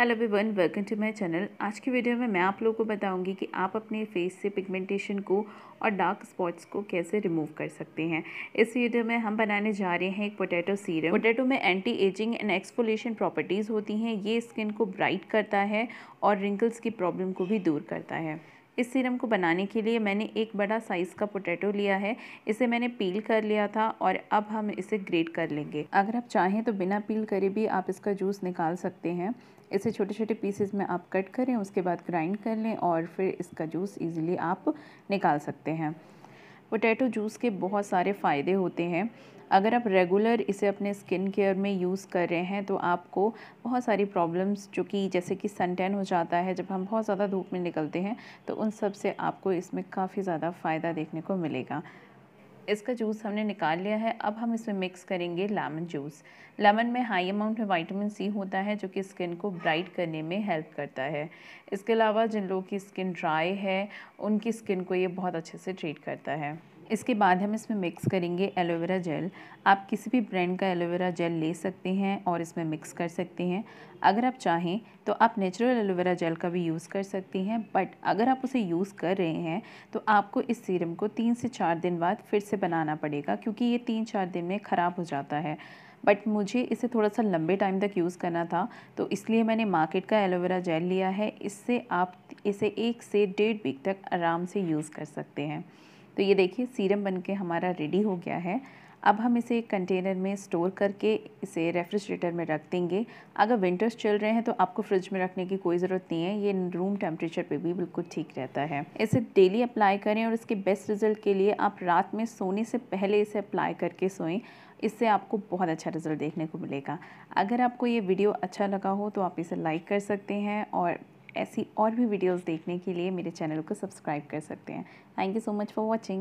hello one welcome to my channel आज की video में मैं आप लोगों को बताऊंगी कि आप अपने फेस से पिगमेंटेशन को और डार्क स्पॉट्स को कैसे रिमूव कर सकते हैं इस वीडियो में हम बनाने जा रहे हैं एक पोटैटो सीरम पोटैटो में anti ageing and exfoliation properties होती हैं ये स्किन को ब्राइट करता है और रिंकल्स की प्रॉब्लम को भी दूर करता है इस सीरम को बनाने के लिए मैंने एक बड़ा साइज़ का पोटैटो लिया है इसे मैंने पील कर लिया था और अब हम इसे ग्रेट कर लेंगे अगर आप चाहें तो बिना पील करे भी आप इसका जूस निकाल सकते हैं इसे छोटे छोटे पीसेस में आप कट करें उसके बाद ग्राइंड कर लें और फिर इसका जूस ईज़िली आप निकाल सकते हैं पोटैटो जूस के बहुत सारे फ़ायदे होते हैं अगर आप रेगुलर इसे अपने स्किन केयर में यूज़ कर रहे हैं तो आपको बहुत सारी प्रॉब्लम्स जो कि जैसे कि सनटैन हो जाता है जब हम बहुत ज़्यादा धूप में निकलते हैं तो उन सब से आपको इसमें काफ़ी ज़्यादा फ़ायदा देखने को मिलेगा इसका जूस हमने निकाल लिया है अब हम इसमें मिक्स करेंगे लेमन जूस लेमन में हाई अमाउंट में विटामिन सी होता है जो कि स्किन को ब्राइट करने में हेल्प करता है इसके अलावा जिन लोगों की स्किन ड्राई है उनकी स्किन को ये बहुत अच्छे से ट्रीट करता है इसके बाद हम इसमें मिक्स करेंगे एलोवेरा जेल आप किसी भी ब्रांड का एलोवेरा जेल ले सकते हैं और इसमें मिक्स कर सकते हैं अगर आप चाहें तो आप नेचुरल एलोवेरा जेल का भी यूज़ कर सकती हैं बट अगर आप उसे यूज़ कर रहे हैं तो आपको इस सीरम को तीन से चार दिन बाद फिर से बनाना पड़ेगा क्योंकि ये तीन चार दिन में ख़राब हो जाता है बट मुझे इसे थोड़ा सा लंबे टाइम तक यूज़ करना था तो इसलिए मैंने मार्केट का एलोवेरा जेल लिया है इससे आप इसे एक से डेढ़ वीक तक आराम से यूज़ कर सकते हैं तो ये देखिए सीरम बन के हमारा रेडी हो गया है अब हम इसे एक कंटेनर में स्टोर करके इसे रेफ्रिजरेटर में रख देंगे अगर विंटर्स चल रहे हैं तो आपको फ्रिज में रखने की कोई ज़रूरत नहीं है ये रूम टेम्परेचर पे भी बिल्कुल ठीक रहता है इसे डेली अप्लाई करें और इसके बेस्ट रिजल्ट के लिए आप रात में सोने से पहले इसे अप्लाई करके सोएं इससे आपको बहुत अच्छा रिजल्ट देखने को मिलेगा अगर आपको ये वीडियो अच्छा लगा हो तो आप इसे लाइक कर सकते हैं और ऐसी और भी वीडियोस देखने के लिए मेरे चैनल को सब्सक्राइब कर सकते हैं thank you so much for watching